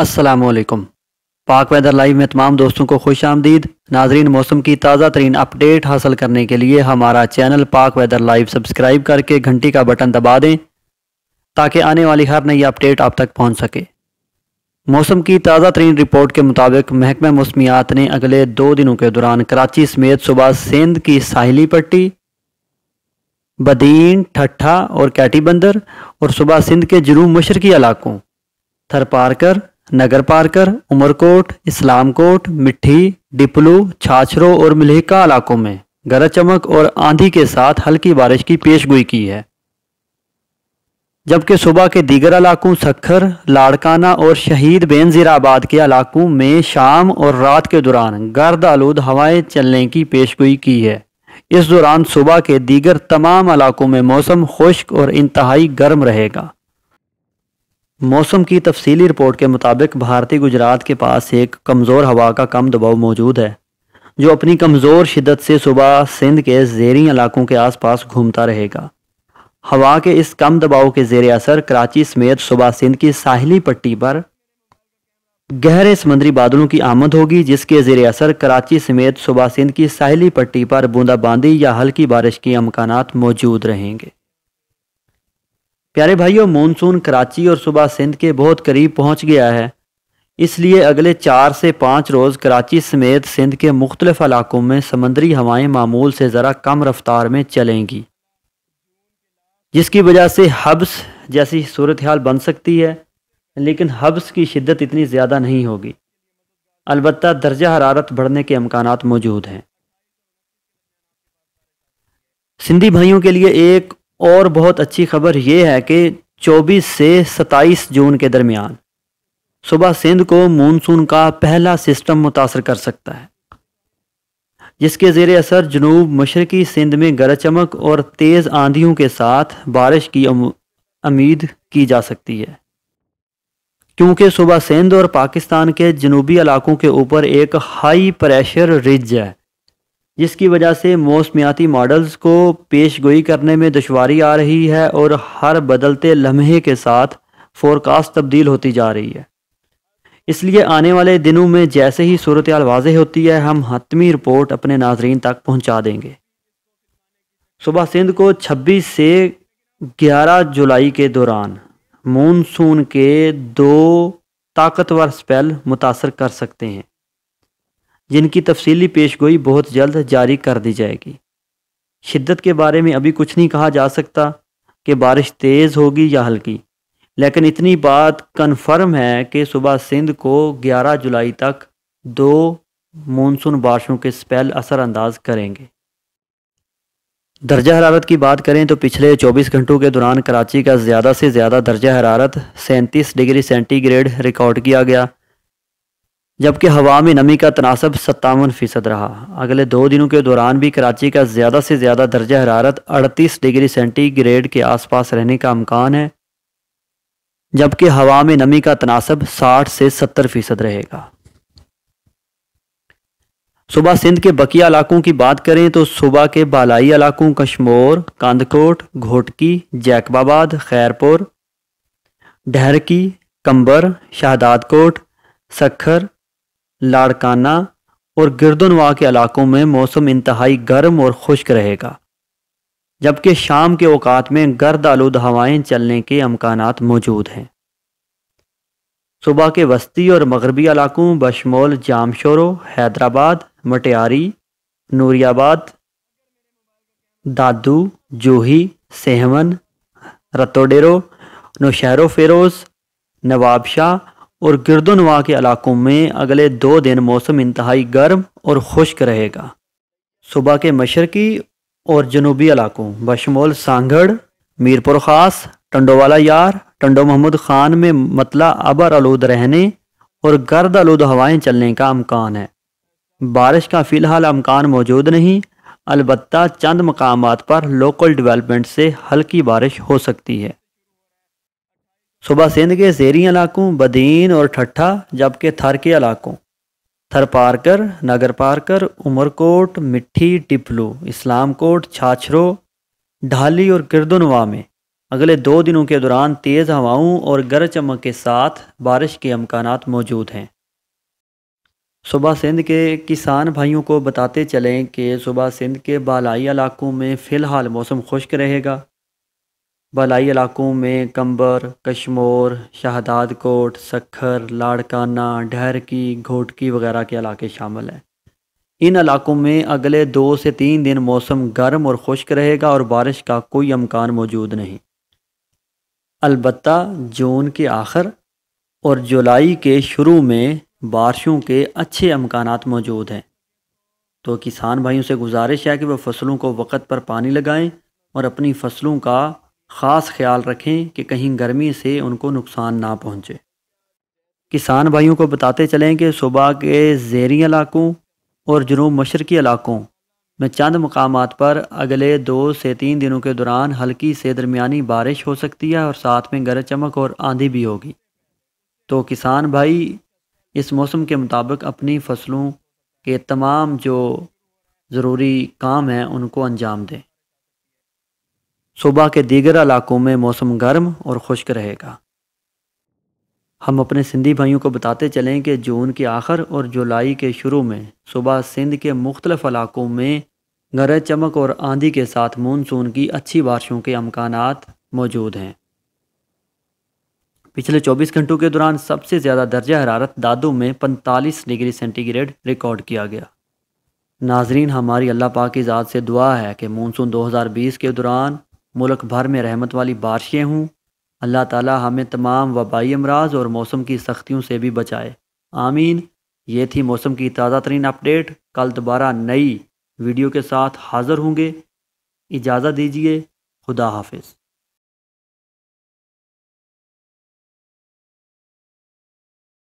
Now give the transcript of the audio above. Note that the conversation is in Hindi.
असलकम पाक वेदर लाइव में तमाम दोस्तों को खुश आमदीद नाजरीन मौसम की ताज़ा तरीन अपडेट हासिल करने के लिए हमारा चैनल पाक वेदर लाइव सब्सक्राइब करके घंटी का बटन दबा दें ताकि आने वाली हर नई अपडेट आप तक पहुँच सके मौसम की ताज़ा तरीन रिपोर्ट के मुताबिक महकमा मौसमियात ने अगले दो दिनों के दौरान कराची समेत सुबह सिंध की साहली पट्टी बदीन ठट्ठा और कैटी बंदर और सुबह सिंध के जनूब मशरकी इलाकों थरपारकर नगर पार्कर उमरकोट इस्लामकोट मिट्टी डिपलू छाछरों और मिलेका इलाकों में गरज चमक और आंधी के साथ हल्की बारिश की पेशगोई की है जबकि सुबह के दीगर इलाकों सखर लाड़काना और शहीद बेनजीराबाद के इलाकों में शाम और रात के दौरान गर्द आलूद हवाएं चलने की पेशगोई की है इस दौरान सुबह के दीगर तमाम इलाकों में मौसम खुश्क और इंतहाई गर्म रहेगा मौसम की तफसीली रिपोर्ट के मुताबिक भारतीय गुजरात के पास एक कमज़ोर हवा का कम दबाव मौजूद है जो अपनी कमज़ोर शिदत से सुबह सिंध के जेरी इलाकों के आसपास घूमता रहेगा हवा के इस कम दबाव के जेर असर कराची समेत सुबह सिंध की साहली पट्टी पर गहरे समुद्री बादलों की आमद होगी जिसके जेर असर कराची समेत सुबह सिंध की साहली पट्टी पर बूंदाबांदी या हल्की बारिश के अमकान मौजूद रहेंगे प्यारे भाइयों मानसून कराची और सुबह सिंध के बहुत करीब पहुंच गया है इसलिए अगले चार से पाँच रोज़ कराची समेत सिंध के मुख्तलिफ इलाकों में समंदरी हवाएं मामूल से ज़रा कम रफ्तार में चलेंगी जिसकी वजह से हब्स जैसी सूरत हाल बन सकती है लेकिन हब्स की शिद्दत इतनी ज़्यादा नहीं होगी अलबत् दर्जा हरारत बढ़ने के अम्कान मौजूद हैं सिंधी भाइयों के लिए एक और बहुत अच्छी खबर यह है कि 24 से 27 जून के दरमियान सुबह सिंध को मानसून का पहला सिस्टम मुतासर कर सकता है जिसके ज़ेर असर जनूब मशरकी सिंध में गरज चमक और तेज़ आंधियों के साथ बारिश की उम्मीद की जा सकती है क्योंकि सुबह सिंध और पाकिस्तान के जनूबी इलाकों के ऊपर एक हाई प्रेशर रिज है जिसकी वजह से मौसमियाती मॉडल्स को पेश गोई करने में दुशारी आ रही है और हर बदलते लम्हे के साथ फोरकास्ट तब्दील होती जा रही है इसलिए आने वाले दिनों में जैसे ही सूरत वाज होती है हम हतमी रिपोर्ट अपने नाजरन तक पहुँचा देंगे सुबह सिंध को 26 से 11 जुलाई के दौरान मानसून के दो ताकतवर स्पेल मुतासर कर सकते हैं जिनकी तफसीली पेश गोई बहुत जल्द जारी कर दी जाएगी शिद्दत के बारे में अभी कुछ नहीं कहा जा सकता कि बारिश तेज़ होगी या हल्की लेकिन इतनी बात कन्फर्म है कि सुबह सिंध को 11 जुलाई तक दो मानसून बारिशों के स्पेल असरानंदाज करेंगे दर्जा हरारत की बात करें तो पिछले 24 घंटों के दौरान कराची का ज़्यादा से ज़्यादा दर्जा हरारत सैंतीस डिग्री सेंटीग्रेड रिकॉर्ड किया गया जबकि हवा में नमी का तनासब सत्तावन फ़ीसद रहा अगले दो दिनों के दौरान भी कराची का ज़्यादा से ज़्यादा दर्जा हरारत अड़तीस डिग्री सेंटीग्रेड के आसपास रहने का अमकान है जबकि हवा में नमी का तनासब साठ से सत्तर फ़ीसद रहेगा सुबह सिंध के बकिया इलाकों की बात करें तो सुबह के बालाई इलाकों कश्मोर कांदकोट घोटकी जैकबाबाद खैरपुर डहरकी कंबर शाहदादकोट सखर लाड़काना और गिरदनवा के इलाकों में मौसम इंतहाई गर्म और खुश्क रहेगा जबकि शाम के अवकात में गर्द आलूद हवाएं चलने के अमकान मौजूद हैं सुबह के वस्ती और मगरबी इलाकों बशमोल जामशोरो हैदराबाद मटियारी नूरियाबाद दादू जूही सेहमन रतोडेरो नौशहरो फेरोज़ नवाबशाह और गिरदोनवा के इलाकों में अगले दो दिन मौसम इंतहाई गर्म और खुश्क रहेगा सुबह के मशरकी और जनूबी इलाकों बशमोल सांगड़ मीरपुर ख़ास टंडोवाला यार टंडो महमूद ख़ान में मतला अबर आलूद रहने और गर्द आलूद हवाएं चलने का अमकान है बारिश का फ़िलहाल अमकान मौजूद नहीं अलबत् चंद मकाम पर लोकल डेवलपमेंट से हल्की बारिश हो सकती है सुबह सिंध के जेरी इलाकों बदीन और ठट्ठा जबकि थर के इलाकों थर पारकर नगर पारकर उमरकोट मिट्टी टिपलू इस्लामकोट छाछरो ढाली और किरदनवा में अगले दो दिनों के दौरान तेज़ हवाओं और गरज चमक के साथ बारिश के अमकान मौजूद हैं सुबह सिंध के किसान भाइयों को बताते चलें कि सुबह सिंध के बालाई इलाकों में फ़िलहाल मौसम खुश्क रहेगा बलाई इलाकों में कंबर कश्मोर शहादाद कोट सखर लाड़काना डहरकी घोटकी वगैरह के इलाके शामिल हैं इन इलाकों में अगले दो से तीन दिन मौसम गर्म और खुश्क रहेगा और बारिश का कोई अमकान मौजूद नहीं अलबत् जून के आखिर और जुलाई के शुरू में बारिशों के अच्छे अमकान मौजूद हैं तो किसान भाइयों से गुजारिश है कि वह फसलों को वक़्त पर पानी लगाएं और अपनी फसलों का ख़ास ख्याल रखें कि कहीं गर्मी से उनको नुकसान ना पहुँचे किसान भाइयों को बताते चलें कि सुबह के जेरी इलाकों और जनूब मशरक़ी इलाकों में चंद मकाम पर अगले दो से तीन दिनों के दौरान हल्की से दरमिया बारिश हो सकती है और साथ में गरज चमक और आंधी भी होगी तो किसान भाई इस मौसम के मुताबिक अपनी फसलों के तमाम जो ज़रूरी काम हैं उनको अंजाम दें सुबह के दीगर इलाकों में मौसम गर्म और खुश्क रहेगा हम अपने सिंधी भाइयों को बताते चलें कि जून के आखिर और जुलाई के शुरू में सुबह सिंध के मुख्तलफ इलाकों में गरज चमक और आंधी के साथ मानसून की अच्छी बारिशों के अमकान मौजूद हैं पिछले 24 घंटों के दौरान सबसे ज़्यादा दर्जा हरारत दादू में 45 डिग्री सेंटीग्रेड रिकॉर्ड किया गया नाजरीन हमारी अल्लाह पाक की ज़ात से दुआ है कि मानसून 2020 के दौरान मुल्क भर में रहमत वाली बारिशें हों अल्लाह ताला हमें तमाम वबाई अमराज और मौसम की सख्तियों से भी बचाए आमीन ये थी मौसम की ताज़ा तरीन अपडेट कल दोबारा नई वीडियो के साथ हाज़र होंगे इजाज़त दीजिए खुदा हाफिज़